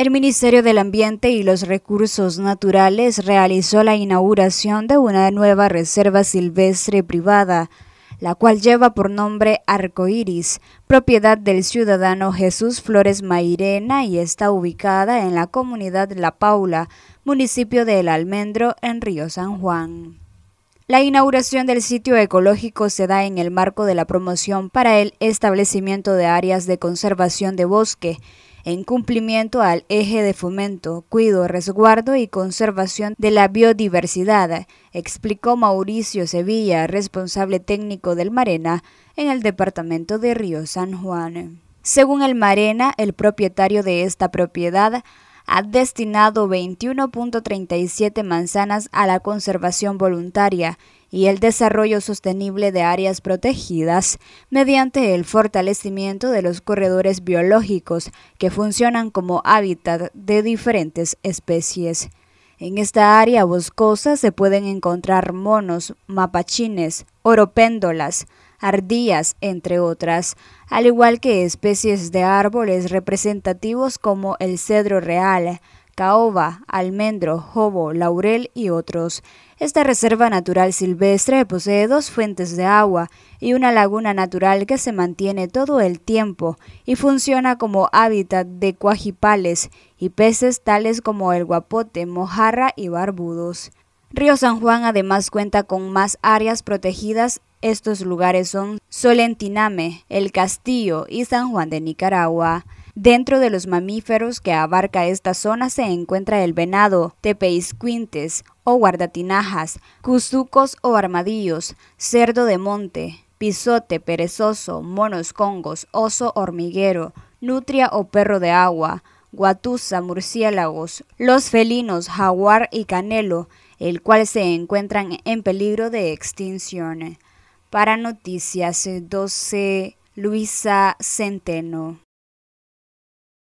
El Ministerio del Ambiente y los Recursos Naturales realizó la inauguración de una nueva reserva silvestre privada, la cual lleva por nombre Arcoiris, propiedad del ciudadano Jesús Flores Mairena y está ubicada en la comunidad La Paula, municipio de El Almendro, en Río San Juan. La inauguración del sitio ecológico se da en el marco de la promoción para el establecimiento de áreas de conservación de bosque, en cumplimiento al eje de fomento, cuido, resguardo y conservación de la biodiversidad, explicó Mauricio Sevilla, responsable técnico del Marena en el departamento de Río San Juan. Según el Marena, el propietario de esta propiedad ha destinado 21.37 manzanas a la conservación voluntaria y el desarrollo sostenible de áreas protegidas mediante el fortalecimiento de los corredores biológicos que funcionan como hábitat de diferentes especies. En esta área boscosa se pueden encontrar monos, mapachines, oropéndolas, ardillas, entre otras, al igual que especies de árboles representativos como el cedro real, caoba, almendro, jobo, laurel y otros. Esta reserva natural silvestre posee dos fuentes de agua y una laguna natural que se mantiene todo el tiempo y funciona como hábitat de cuajipales y peces tales como el guapote, mojarra y barbudos. Río San Juan además cuenta con más áreas protegidas. Estos lugares son Solentiname, El Castillo y San Juan de Nicaragua. Dentro de los mamíferos que abarca esta zona se encuentra el venado, tepeiscuintes o guardatinajas, cuzucos o armadillos, cerdo de monte, pisote perezoso, monos congos, oso hormiguero, nutria o perro de agua, guatusa, murciélagos, los felinos, jaguar y canelo, el cual se encuentran en peligro de extinción. Para Noticias doce Luisa Centeno.